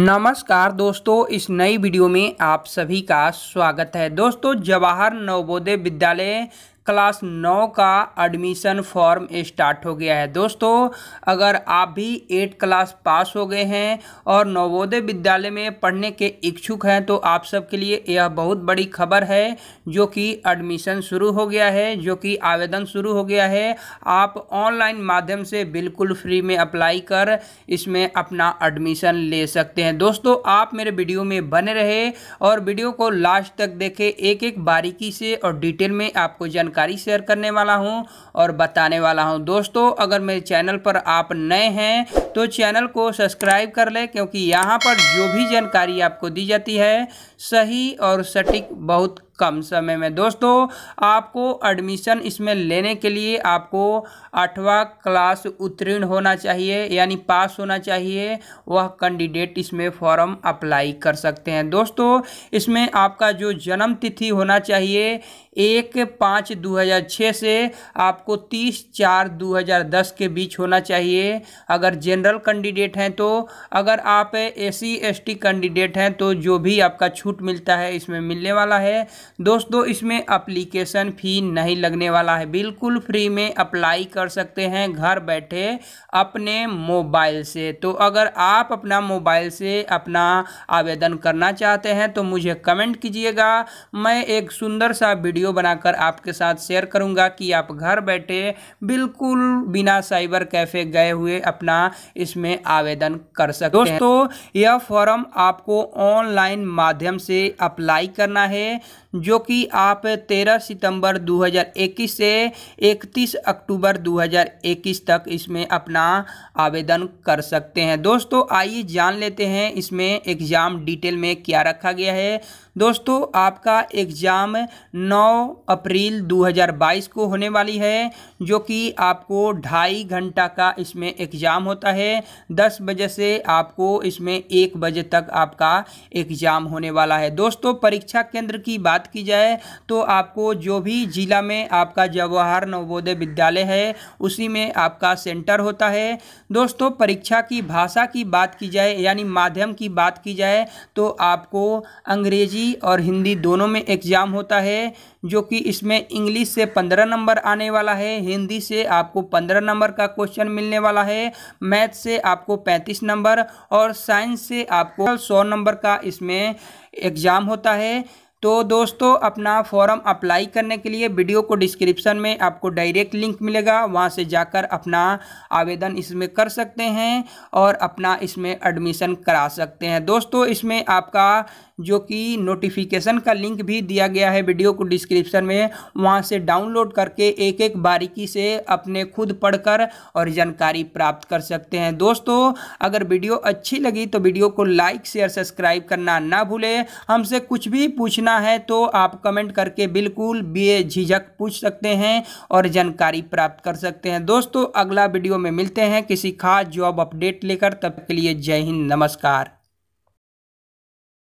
नमस्कार दोस्तों इस नई वीडियो में आप सभी का स्वागत है दोस्तों जवाहर नवोदय विद्यालय क्लास नौ का एडमिशन फॉर्म स्टार्ट हो गया है दोस्तों अगर आप भी एट क्लास पास हो गए हैं और नवोदय विद्यालय में पढ़ने के इच्छुक हैं तो आप सबके लिए यह बहुत बड़ी खबर है जो कि एडमिशन शुरू हो गया है जो कि आवेदन शुरू हो गया है आप ऑनलाइन माध्यम से बिल्कुल फ्री में अप्लाई कर इसमें अपना एडमिशन ले सकते हैं दोस्तों आप मेरे वीडियो में बने रहे और वीडियो को लास्ट तक देखें एक एक बारीकी से और डिटेल में आपको जानकारी जानकारी शेयर करने वाला हूँ और बताने वाला हूँ दोस्तों अगर मेरे चैनल पर आप नए हैं तो चैनल को सब्सक्राइब कर लें क्योंकि यहाँ पर जो भी जानकारी आपको दी जाती है सही और सटीक बहुत कम समय में दोस्तों आपको एडमिशन इसमें लेने के लिए आपको आठवा क्लास उत्तीर्ण होना चाहिए यानी पास होना चाहिए वह कैंडिडेट इसमें फॉर्म अप्लाई कर सकते हैं दोस्तों इसमें आपका जो जन्म तिथि होना चाहिए एक पाँच दो हज़ार छः से आपको तीस चार दो हज़ार दस के बीच होना चाहिए अगर जनरल कैंडिडेट हैं तो अगर आप S C S T candidate हैं तो जो भी आपका छूट मिलता है इसमें मिलने वाला है दोस्तों इसमें अप्लीकेशन फ़ी नहीं लगने वाला है बिल्कुल फ्री में अप्लाई कर सकते हैं घर बैठे अपने मोबाइल से तो अगर आप अपना मोबाइल से अपना आवेदन करना चाहते हैं तो मुझे कमेंट कीजिएगा मैं एक सुंदर सा वीडियो बनाकर आपके साथ शेयर करूँगा कि आप घर बैठे बिल्कुल बिना साइबर कैफ़े गए हुए अपना इसमें आवेदन कर सकते दोस्तों हैं दोस्तों यह फॉर्म आपको ऑनलाइन माध्यम से अप्लाई करना है जो कि आप 13 सितंबर 2021 से 31 अक्टूबर 2021 तक इसमें अपना आवेदन कर सकते हैं दोस्तों आइए जान लेते हैं इसमें एग्ज़ाम डिटेल में क्या रखा गया है दोस्तों आपका एग्ज़ाम 9 अप्रैल 2022 को होने वाली है जो कि आपको ढाई घंटा का इसमें एग्ज़ाम होता है दस बजे से आपको इसमें एक बजे तक आपका एग्ज़ाम होने वाला है दोस्तों परीक्षा केंद्र की बात बात की जाए तो आपको जो भी ज़िला में आपका जवाहर नवोदय विद्यालय है उसी में आपका सेंटर होता है दोस्तों परीक्षा की भाषा की बात की जाए यानी माध्यम की बात की जाए तो आपको अंग्रेजी और हिंदी दोनों में एग्ज़ाम होता है जो कि इसमें इंग्लिश से पंद्रह नंबर आने वाला है हिंदी से आपको पंद्रह नंबर का क्वेश्चन मिलने वाला है मैथ से आपको पैंतीस नंबर और साइंस से आपको सौ नंबर का इसमें एग्ज़ाम होता है तो दोस्तों अपना फॉर्म अप्लाई करने के लिए वीडियो को डिस्क्रिप्शन में आपको डायरेक्ट लिंक मिलेगा वहाँ से जाकर अपना आवेदन इसमें कर सकते हैं और अपना इसमें एडमिशन करा सकते हैं दोस्तों इसमें आपका जो कि नोटिफिकेशन का लिंक भी दिया गया है वीडियो को डिस्क्रिप्शन में वहाँ से डाउनलोड करके एक एक बारीकी से अपने खुद पढ़कर और जानकारी प्राप्त कर सकते हैं दोस्तों अगर वीडियो अच्छी लगी तो वीडियो को लाइक शेयर सब्सक्राइब करना ना भूलें हमसे कुछ भी पूछना करना है तो आप कमेंट करके बिल्कुल बेझिझक पूछ सकते हैं और जानकारी प्राप्त कर सकते हैं दोस्तों अगला वीडियो में मिलते हैं किसी खास जॉब अपडेट लेकर तब के लिए जय हिंद नमस्कार